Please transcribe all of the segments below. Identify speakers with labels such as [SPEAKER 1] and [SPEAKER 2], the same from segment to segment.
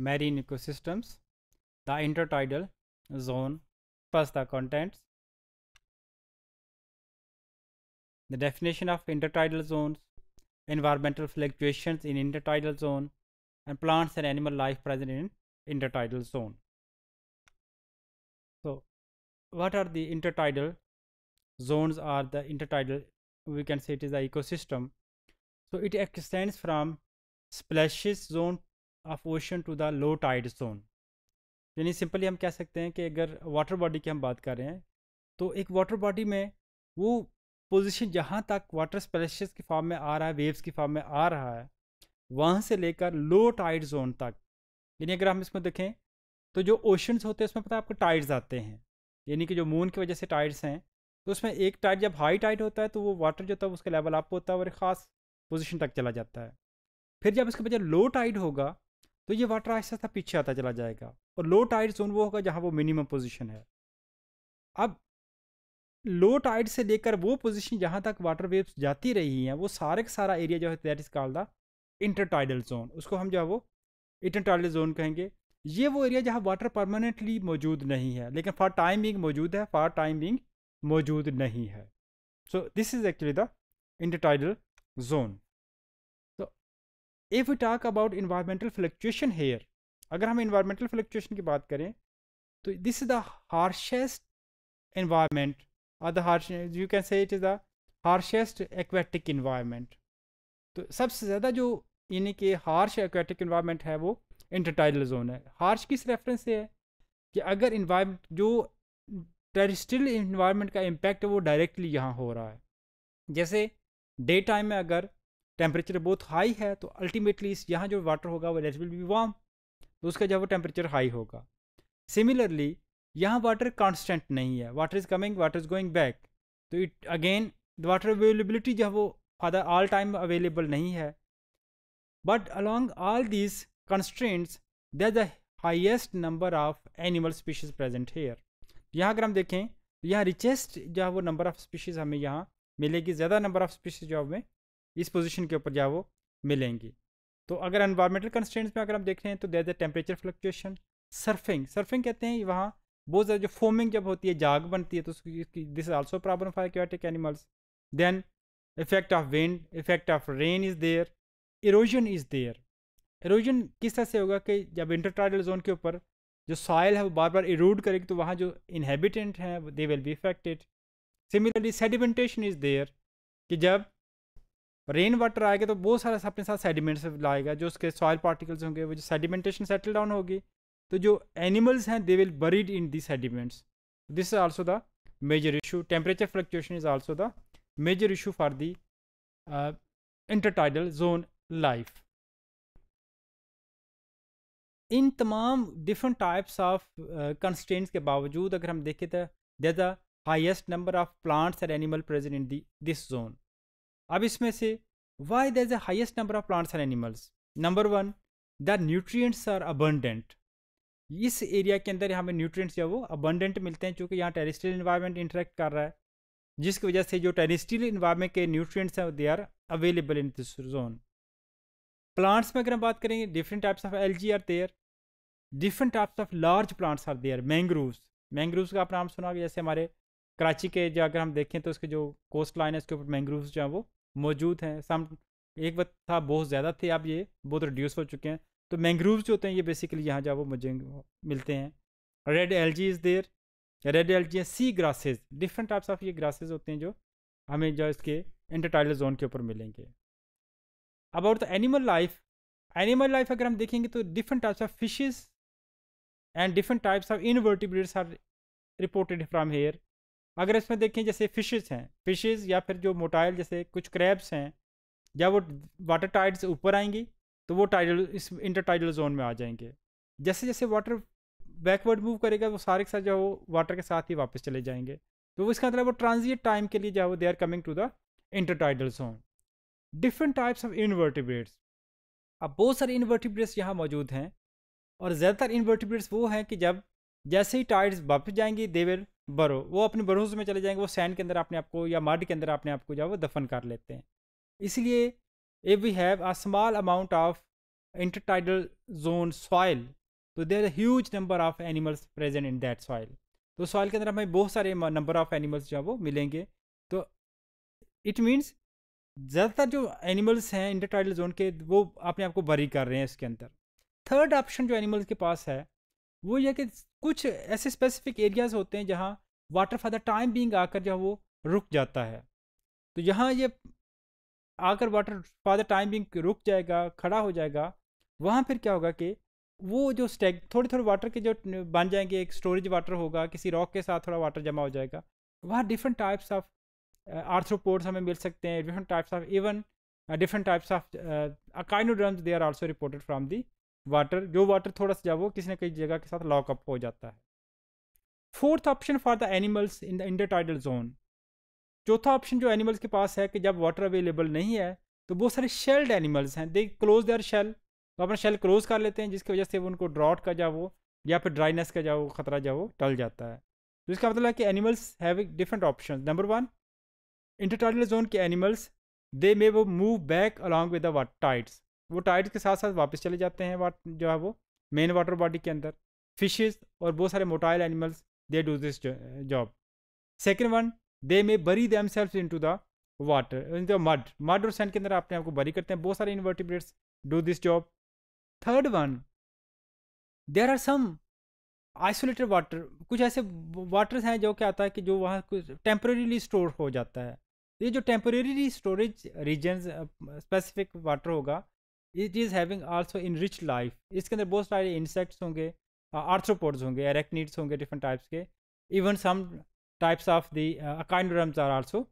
[SPEAKER 1] marine ecosystems, the intertidal zone, plus the contents. The definition of intertidal zones, environmental fluctuations in intertidal zone, and plants and animal life present in intertidal zone. So, what are the intertidal zones? Are the intertidal we can say it is the ecosystem. So it extends from splashes zone of ocean to the low tide zone यानी simply हम कह सकते हैं कि अगर water body की हम बात कर रहे हैं तो एक वाटर बॉडी में वो पोजीशन जहाँ तक वाटर स्प्लैशेस की फॉर्म में आ रहा है वेव्स की फॉर्म में आ रहा है वहाँ से लेकर लो टाइड जोन तक यानी अगर हम इसमें देखें तो जो ओशंस होते हैं उसमें पता है आपको टाइड्स आते हैं यानी कि जो मून की वजह से टाइड्स हैं तो उसमें एक टाइड जब हाई टाइड होता है तो वो वाटर जो होता है उसका लेवल अप होता है और एक ख़ास पोजिशन तक चला जाता है फिर जब इसके बजाय लो टाइड होगा तो ये वाटर आहिस्ता आहिस्ता पीछे आता चला जाएगा और लो टाइड जोन वो होगा जहाँ वो मिनिमम पोजिशन है अब लो टाइड से लेकर वो पोजिशन जहाँ तक वाटर वेव्स जाती रही हैं वो सारे का सारा एरिया जो है that is called the intertidal zone उसको हम जो है वो इंटरटाइडल जोन कहेंगे ये वो एरिया जहाँ वाटर परमानेंटली मौजूद नहीं है लेकिन फॉर टाइम बिंग मौजूद है फॉर टाइम बिंग मौजूद नहीं है so this is actually the intertidal zone if you talk about environmental fluctuation here अगर हम इन्वायरमेंटल फ्लक्चुएशन की बात करें तो this is the harshest environment और the harsh you can say it is the harshest aquatic environment तो सबसे ज़्यादा जो यानी कि हार्श एक्वेटिक इन्वायरमेंट है वो इंटरटाइडल जोन है हार्श किस रेफरेंस से है कि अगर इन्वायरमेंट जो टेरिस्टल इन्वायरमेंट का इम्पैक्ट है वो डायरेक्टली यहाँ हो रहा है जैसे डे टाइम में अगर टेम्परेचर बहुत हाई है तो अल्टीमेटली इस यहाँ जो वाटर होगा वो लेट विल बी वार्म तो उसका जो वो टेम्परेचर हाई होगा सिमिलरली यहाँ वाटर कॉन्स्टेंट नहीं है water is coming water is going back तो it again the water availability जो है वो फादर ऑल टाइम अवेलेबल नहीं है but along all these constraints are the highest number of animal species present here यहाँ अगर हम देखें तो यहाँ रिचेस्ट जो है वो नंबर ऑफ स्पीशीज़ हमें यहाँ मिलेगी ज़्यादा नंबर ऑफ स्पीशीज़ जो हमें इस पोजीशन के ऊपर जो वो मिलेंगी तो अगर एनवायरमेंटल कंस्टेंट्स में अगर हम देख रहे हैं तो there the temperature fluctuation surfing surfing कहते हैं वहाँ बहुत ज़्यादा जो फोमिंग जब होती है जाग बनती है तो उसकी this is also problem for aquatic animals then effect of wind effect of rain is there erosion is there erosion किस तरह से होगा कि जब इंटरट्राइडल जोन के ऊपर जो सॉयल है वो बार बार इरोड करेगी तो वहाँ जो इनहेबिटेंट हैं they will be affected similarly sedimentation is there कि जब रेन वाटर आएगा तो बहुत सारा अपने साथ सेडिमेंट्स लाएगा जो उसके सॉयल पार्टिकल्स होंगे वो जो सेडिमेंटेशन सेटल डाउन होगी तो जो एनिमल्स हैं they will buried in the sediments this is also the major issue temperature fluctuation is also the major issue for the intertidal zone life in तमाम different types of constants के बावजूद अगर हम देखें तो there the highest number of plants and animal present in this zone अब इसमें से why the is the highest number of plants and animals number one the nutrients are abundant इस एरिया के अंदर हमें न्यूट्रिएंट्स जो है वो अबंडेंट मिलते हैं चूँकि यहाँ टेरिस्ट्रियल इन्वायरमेंट इंटरेक्ट कर रहा है जिसकी वजह से जो टेरिस्ट्रियल इन्वायरमेंट के न्यूट्रियट्स हैं they are available in this zone plants में अगर हम बात करेंगे different types of L are there different types of large plants are there mangroves mangroves का आप नाम सुना जैसे हमारे कराची के जो अगर हम देखें तो उसके जो कोस्ट लाइन है उसके ऊपर मैंग्रोव्स जो हैं वो मौजूद हैं सम एक वक्त था बहुत ज़्यादा थे अब ये बहुत रिड्यूस हो चुके हैं तो मैंग्रोव्स जो होते हैं ये बेसिकली यहाँ जहाँ वो मुझे मिलते हैं red algae is there red algae है sea grasses different types of ये ग्रासेज होते हैं जो हमें जो इसके इंटरटाइल जोन के ऊपर मिलेंगे और तो एनिमल लाइफ एनिमल लाइफ अगर हम देखेंगे तो different types of fishes and different types of invertebrates are reported from here अगर इसमें देखें जैसे फिशेस हैं फिशेस या फिर जो मोटाइल जैसे कुछ क्रैब्स हैं या वो वाटर टाइड्स ऊपर आएंगी तो वो टाइडल इस इंटर टाइडल जोन में आ जाएंगे जैसे जैसे वाटर बैकवर्ड मूव करेगा वो सारे के साथ जो है वो वाटर के साथ ही वापस चले जाएंगे तो वो इसका मतलब वो ट्रांजिट टाइम के लिए जो वो they are coming to the inter tidal zone different types of invertebrates अब बहुत सारे इन्वर्टिब्रेट्स यहाँ मौजूद हैं और ज़्यादातर इन्वर्टिब्रेट्स वो हैं कि जब जैसे ही टाइड्स वापस जाएंगी दे विल बरो वो अपने बरोज में चले जाएंगे वो सैंड के अंदर अपने आपको या मड के अंदर अपने आपको जो है वो दफन कर लेते हैं इसलिए if we have a small amount of intertidal zone soil तो there huge number of animals present in that soil तो सॉइल के अंदर हमें बहुत सारे नंबर ऑफ एनिमल्स जो है वो मिलेंगे तो इट मीन्स ज़्यादातर जो एनिमल्स हैं इंटरटाइडल जोन के वो अपने आप को बरी कर रहे हैं इसके अंदर थर्ड ऑप्शन जो एनिमल्स के पास है वो यह कि कुछ ऐसे स्पेसिफिक एरियाज़ होते हैं जहाँ water for the time being आकर जो वो रुक जाता है तो यहाँ ये आकर water for the time being रुक जाएगा खड़ा हो जाएगा वहाँ फिर क्या होगा कि वो जो स्टैग थोड़े थोड़े वाटर के जो बन जाएंगे एक स्टोरेज वाटर होगा किसी रॉक के साथ थोड़ा वाटर जमा हो जाएगा वहाँ डिफरेंट टाइप्स ऑफ आर्थ्रोपोर्ट्स हमें मिल सकते हैं different types of even different types of echinoderms they are also reported from the water जो वाटर थोड़ा सा जाओ किसी ना किसी जगह के साथ लॉकअप हो जाता है fourth option for the animals in the intertidal zone चौथा ऑप्शन जो एनिमल्स के पास है कि जब वाटर अवेलेबल नहीं है तो बहुत सारे शेल्ड एनिमल्स हैं दे क्लोज देयर शेल तो अपना शेल क्लोज कर लेते हैं जिसकी वजह से वो उनको ड्रॉट का जाओ या फिर ड्राइनेस का जाओ खतरा जाओ टल जाता है तो इसका मतलब है कि animals have different option number one intertidal zone के एनिमल्स दे मे वो move back along with the tides वो टाइड्स के साथ साथ वापस चले जाते हैं वाट जो है वो मेन वाटर बॉडी के अंदर फिशेस और बहुत सारे motile animals they do this job second one they may bury themselves into the water in the mud mud और सैंड के अंदर अपने आप को बरी करते हैं बहुत सारे invertebrates do this job third one there are some isolated water कुछ ऐसे वाटर्स हैं जो क्या आता है कि जो वहाँ कुछ टेम्परेरीली स्टोर हो जाता है ये जो temporarily storage region specific water होगा it is having also in rich life इसके अंदर बहुत सारे इंसेक्ट्स होंगे आर्थ्रोपोड्स होंगे एरेक्निड्स होंगे डिफरेंट टाइप्स के even some types of the echinoderms are also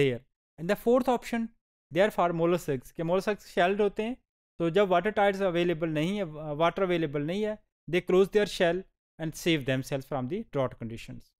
[SPEAKER 1] there and the fourth option they are for molluscs के मोलोसक्स शेल्ड होते हैं तो जब वाटर टाइड्स अवेलेबल नहीं है वाटर अवेलेबल नहीं है they close their shell and save themselves from the drought conditions